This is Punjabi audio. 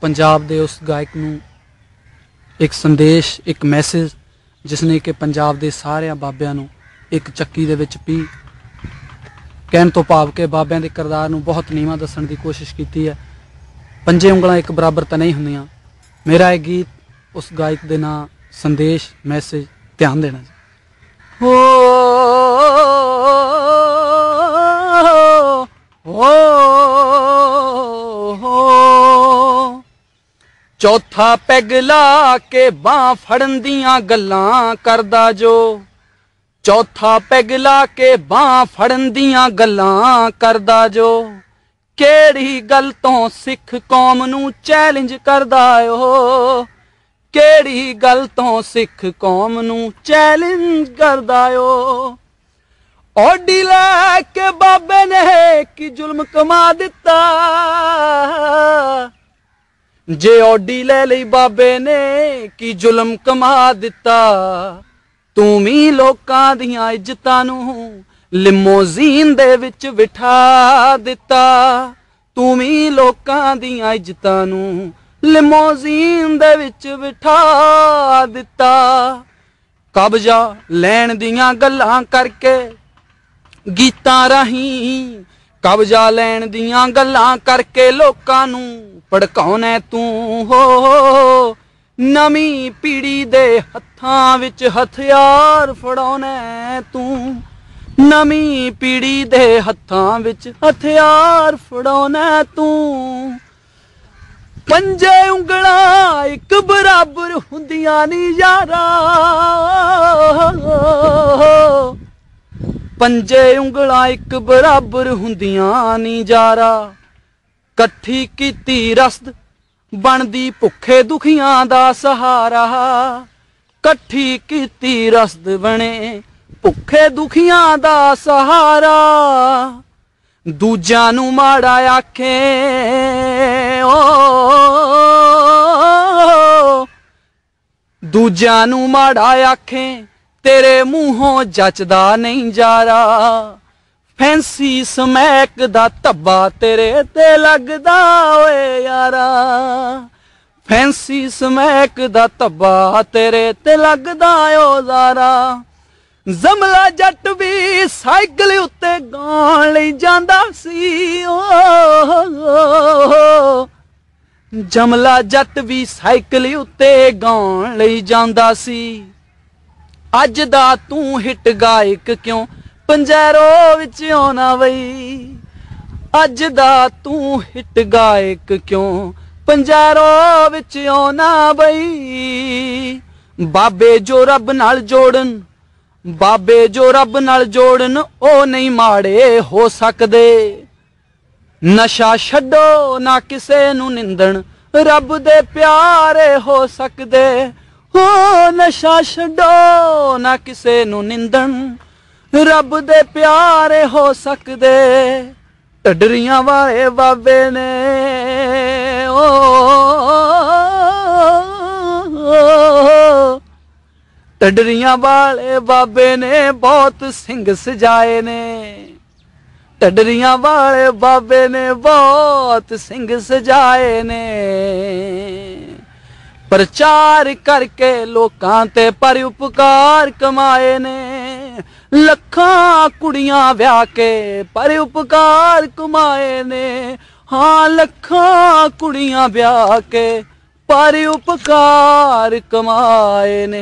ਪੰਜਾਬ ਦੇ ਉਸ ਗਾਇਕ ਨੂੰ ਇੱਕ ਸੰਦੇਸ਼ ਇੱਕ ਮੈਸੇਜ ਜਿਸ ਨੇ ਕਿ ਪੰਜਾਬ ਦੇ ਸਾਰਿਆਂ ਬਾਬਿਆਂ ਨੂੰ ਇੱਕ ਚੱਕੀ ਦੇ ਵਿੱਚ ਪੀ ਕਹਿਣ ਤੋਂ ਭਾਵ ਕਿ ਬਾਬਿਆਂ ਦੇ ਕਿਰਦਾਰ ਨੂੰ ਬਹੁਤ ਨੀਵਾ ਦੱਸਣ ਦੀ ਕੋਸ਼ਿਸ਼ ਕੀਤੀ ਹੈ ਪੰਜੇ ਉਂਗਲਾਂ ਇੱਕ ਬਰਾਬਰ ਤਾਂ ਨਹੀਂ ਹੁੰਦੀਆਂ ਮੇਰਾ ਇਹ ਗੀਤ ਉਸ ਗਾਇਕ ਦੇ ਨਾਂ ਸੰਦੇਸ਼ ਮੈਸੇਜ ਧਿਆਨ ਦੇਣਾ ਹੋ ਚੌਥਾ ਪੈਗ ਲਾ ਕੇ ਬਾਹ ਫੜਨ ਦੀਆਂ ਗੱਲਾਂ ਕਰਦਾ ਜੋ ਚੌਥਾ ਪੈਗ ਲਾ ਕੇ ਬਾਹ ਫੜਨ ਦੀਆਂ ਗੱਲਾਂ ਕਰਦਾ ਜੋ ਕਿਹੜੀ ਗੱਲ ਤੋਂ ਸਿੱਖ ਕੌਮ ਨੂੰ ਚੈਲੰਜ ਕਰਦਾ ਓ ਕਿਹੜੀ ਗੱਲ ਤੋਂ ਸਿੱਖ ਕੌਮ ਨੂੰ ਚੈਲੰਜ ਕਰਦਾ ਓ ਓਡੀ ਲੈ ਕੇ ਬਾਬੇ ਨੇ ਕੀ ਜ਼ੁਲਮ ਕਮਾ ਦਿੱਤਾ ਜੇ ਓਡੀ ਲੈ ਲਈ ਬਾਬੇ ਨੇ ਕੀ ਜ਼ੁਲਮ ਕਮਾ ਦਿੱਤਾ ਤੂੰ ਵੀ ਲੋਕਾਂ ਦੀਆਂ ਇੱਜ਼ਤਾਂ ਨੂੰ ਲਿਮੋਜ਼ੀਨ ਦੇ ਵਿੱਚ ਬਿਠਾ ਦਿੱਤਾ ਤੂੰ ਵੀ ਲੋਕਾਂ ਦੀਆਂ ਇੱਜ਼ਤਾਂ ਨੂੰ ਲਿਮੋਜ਼ੀਨ ਦੇ ਵਿੱਚ ਬਿਠਾ ਦਿੱਤਾ ਕਬਜ਼ਾ ਲੈਣ ਦੀਆਂ ਗੱਲਾਂ ਕਰਕੇ ਗੀਤਾਂ ਰਹੀ ਕਬਜ਼ਾ ਲੈਣ ਦੀਆਂ ਗੱਲਾਂ ਕਰਕੇ ਲੋਕਾਂ ਨੂੰ ਪੜਕਾਉਣਾ ਤੂੰ ਹੋ ਨਵੀਂ ਪੀੜੀ ਦੇ ਹੱਥਾਂ ਵਿੱਚ ਹਥਿਆਰ ਫੜਾਉਣਾ ਤੂੰ ਨਵੀਂ ਪੀੜੀ ਦੇ ਹੱਥਾਂ ਵਿੱਚ ਹਥਿਆਰ ਫੜਾਉਣਾ ਤੂੰ ਪੰਜੇ ਉਂਗਲਾਂ ਇੱਕ ਬਰਾਬਰ ਹੁੰਦੀਆਂ ਨਹੀਂ ਯਾਰਾ ਪੰਜੇ ਉਂਗਲਾਂ ਇੱਕ ਬਰਾਬਰ ਹੁੰਦੀਆਂ ਨਹੀਂ ਯਾਰਾ ਇਕੱਠੀ ਕੀਤੀ ਰਸਦ ਬਣਦੀ ਭੁੱਖੇ ਦੁਖੀਆਂ ਦਾ ਸਹਾਰਾ ਇਕੱਠੀ ਕੀਤੀ ਰਸਦ ਬਣੇ ਭੁੱਖੇ ਦੁਖੀਆਂ ਦਾ ਸਹਾਰਾ ਦੂਜਾਂ ਨੂੰ ਮਾੜਾ ਆਖੇ ਓ ਦੂਜਾਂ ਨੂੰ ਮਾੜਾ ਆਖੇ ਤੇਰੇ ਮੂੰਹੋਂ ਜੱਚਦਾ ਨਹੀਂ ਜਾਰਾ ਫੈਂਸੀ ਸਮੈਕ ਦਾ ਧੱਬਾ ਤੇਰੇ ਤੇ ਲੱਗਦਾ ਓਏ ਯਾਰਾ ਫੈਂਸੀ ਸਮੈਕ ਦਾ ਧੱਬਾ ਤੇਰੇ ਤੇ ਲੱਗਦਾ ਓ ਜ਼ਾਰਾ ਜ਼ਮਲਾ ਜੱਟ ਵੀ ਸਾਈਕਲ ਉੱਤੇ ਗਾਣ ਲਈ ਜਾਂਦਾ ਸੀ ਓ ਜਮਲਾ ਜੱਟ ਵੀ ਸਾਈਕਲ ਉੱਤੇ ਗਾਣ ਲਈ ਜਾਂਦਾ ਸੀ ਅੱਜ ਦਾ ਤੂੰ ਹਿੱਟ ਗਾਇਕ ਕਿਉਂ ਪੰਜੈਰੋ ਵਿੱਚ ਆਉਣਾ ਵਈ ਅੱਜ ਦਾ ਤੂੰ ਹਿੱਟ ਗਾਇਕ ਕਿਉਂ ਪੰਜੈਰੋ ਵਿੱਚ ਆਉਣਾ ਬਈ ਬਾਬੇ ਜੋ ਰੱਬ ਨਾਲ ਜੋੜਨ ਬਾਬੇ ਜੋ ਰੱਬ ਨਾਲ ਜੋੜਨ ਉਹ ਨਹੀਂ ਮਾੜੇ ਹੋ ਸਕਦੇ ਨਸ਼ਾ ਛੱਡੋ ਨਾ ਕਿਸੇ ਨੂੰ ਨਿੰਦਣ ਰੱਬ ਦੇ ਪਿਆਰੇ ਹੋ ਸਕਦੇ ਹੋ ਨਸ਼ਾ ਛੱਡੋ ਨਾ ਕਿਸੇ ਨੂੰ ਨਿੰਦਣ ਰੱਬ ਦੇ ਪਿਆਰੇ ਹੋ ਸਕਦੇ ਟੱਡਰੀਆਂ ਵਾਲੇ ਬਾਬੇ ਨੇ ਓ ਟੱਡਰੀਆਂ ਵਾਲੇ ਬਾਬੇ ਨੇ ਬਹੁਤ ਸਿੰਘ ਸਜਾਏ ਨੇ ਟੱਡਰੀਆਂ ਵਾਲੇ ਬਾਬੇ ਨੇ ਬਹੁਤ ਸਿੰਘ ਸਜਾਏ ਨੇ ਪ੍ਰਚਾਰ ਕਰਕੇ ਲੋਕਾਂ ਤੇ ਪਰ ਉਪਕਾਰ ਕਮਾਏ ਨੇ ਲੱਖਾਂ ਕੁੜੀਆਂ ਵਿਆਹ ਕੇ ਪਰ ਉਪਕਾਰ ਕਮਾਏ ਨੇ ਹਾਂ ਲੱਖਾਂ ਕੁੜੀਆਂ ਵਿਆਹ ਕੇ ਪਰ ਉਪਕਾਰ ਕਮਾਏ ਨੇ